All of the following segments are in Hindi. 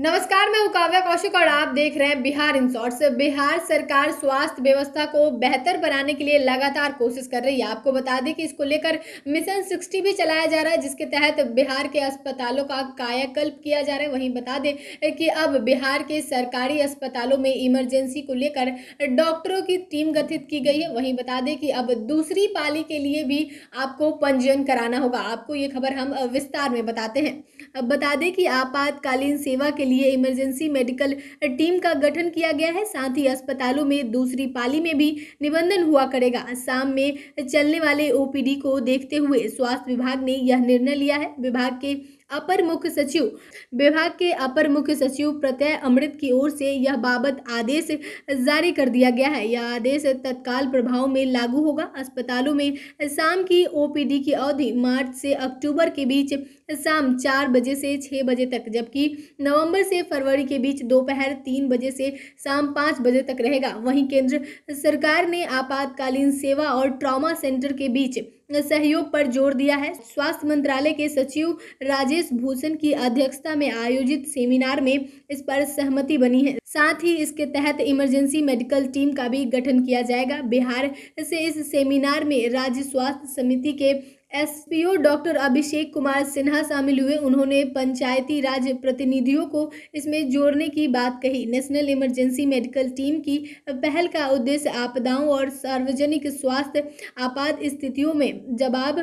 नमस्कार मैं उकाव्या कौशिक और आप देख रहे हैं बिहार इंसॉर्ट्स बिहार सरकार स्वास्थ्य व्यवस्था को बेहतर बनाने के लिए लगातार कोशिश कर रही है आपको बता दें कि इसको लेकर मिशन सिक्सटी भी चलाया जा रहा है जिसके तहत बिहार के अस्पतालों का कायाकल्प किया जा रहा है वहीं बता दें कि अब बिहार के सरकारी अस्पतालों में इमरजेंसी को लेकर डॉक्टरों की टीम गठित की गई है वहीं बता दें कि अब दूसरी पाली के लिए भी आपको पंजीयन कराना होगा आपको ये खबर हम विस्तार में बताते हैं अब बता दें कि आपातकालीन सेवा के लिए इमरजेंसी मेडिकल टीम का गठन किया गया है साथ ही अस्पतालों में दूसरी पाली में भी निबंधन हुआ करेगा आसाम में चलने वाले ओपीडी को देखते हुए स्वास्थ्य विभाग ने यह निर्णय लिया है विभाग के अपर मुख्य सचिव विभाग के अपर मुख्य सचिव प्रत्यय अमृत की ओर से यह बाबत आदेश जारी कर दिया गया है यह आदेश तत्काल प्रभाव में लागू होगा अस्पतालों में शाम की ओपीडी की अवधि मार्च से अक्टूबर के बीच शाम चार बजे से छः बजे तक जबकि नवंबर से फरवरी के बीच दोपहर तीन बजे से शाम पाँच बजे तक रहेगा वहीं केंद्र सरकार ने आपातकालीन सेवा और ट्रॉमा सेंटर के बीच सहयोग पर जोर दिया है स्वास्थ्य मंत्रालय के सचिव राजेश राजेश भूषण की अध्यक्षता में आयोजित सेमिनार में इस पर सहमति बनी है साथ ही इसके तहत इमरजेंसी मेडिकल टीम का भी गठन किया जाएगा बिहार से इस सेमिनार में राज्य स्वास्थ्य समिति के एसपीओ डॉक्टर अभिषेक कुमार सिन्हा शामिल हुए उन्होंने पंचायती राज प्रतिनिधियों को इसमें जोड़ने की बात कही नेशनल इमरजेंसी मेडिकल टीम की पहल का उद्देश्य आपदाओं और सार्वजनिक स्वास्थ्य आपात स्थितियों में जवाब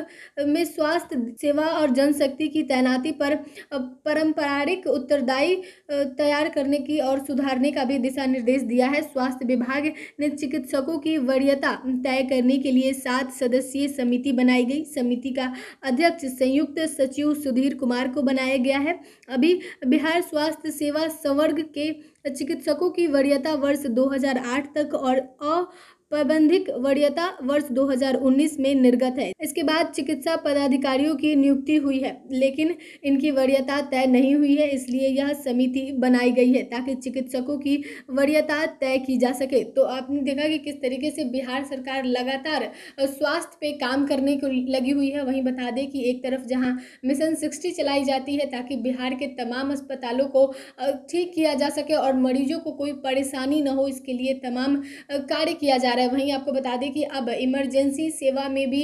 में स्वास्थ्य सेवा और जनशक्ति की तैनाती पर पारंपरिक उत्तरदायी तैयार करने की और सुधारने का भी दिशा निर्देश दिया है स्वास्थ्य विभाग ने चिकित्सकों की वरीयता तय करने के लिए सात सदस्यीय समिति बनाई गई समिति समिति का अध्यक्ष संयुक्त सचिव सुधीर कुमार को बनाया गया है अभी बिहार स्वास्थ्य सेवा संवर्ग के चिकित्सकों की वरीयता वर्ष 2008 तक और प्रबंधिक वरीयता वर्ष 2019 में निर्गत है इसके बाद चिकित्सा पदाधिकारियों की नियुक्ति हुई है लेकिन इनकी वरीयता तय नहीं हुई है इसलिए यह समिति बनाई गई है ताकि चिकित्सकों की वरीयता तय की जा सके तो आपने देखा कि किस तरीके से बिहार सरकार लगातार स्वास्थ्य पे काम करने को लगी हुई है वहीं बता दें कि एक तरफ जहाँ मिशन सिक्सटी चलाई जाती है ताकि बिहार के तमाम अस्पतालों को ठीक किया जा सके और मरीजों को कोई परेशानी न हो इसके लिए तमाम कार्य किया जा रहा है वहीं आपको बता दें कि अब इमरजेंसी सेवा में भी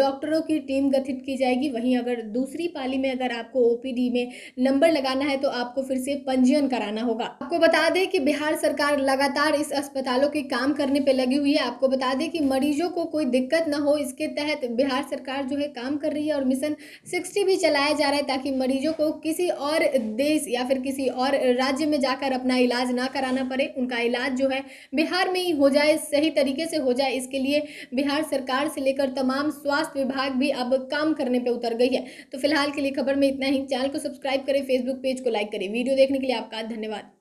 डॉक्टरों की टीम गठित की जाएगी वहीं अगर दूसरी पाली में अगर आपको ओपीडी में नंबर लगाना है तो आपको फिर से पंजीयन कराना होगा आपको बता दें कि बिहार सरकार लगातार इस अस्पतालों के काम करने पर लगी हुई है आपको बता दें कि मरीजों को कोई दिक्कत ना हो इसके तहत बिहार सरकार जो है काम कर रही है और मिशन सिक्सटी भी चलाया जा रहा है ताकि मरीजों को किसी और देश या फिर किसी और राज्य में जाकर अपना इलाज ना कराना पड़े उनका इलाज जो है बिहार में ही हो जाए सही तरीके तरीके से हो जाए इसके लिए बिहार सरकार से लेकर तमाम स्वास्थ्य विभाग भी अब काम करने पर उतर गई है तो फिलहाल के लिए खबर में इतना ही चैनल को सब्सक्राइब करें फेसबुक पेज को लाइक करें वीडियो देखने के लिए आपका धन्यवाद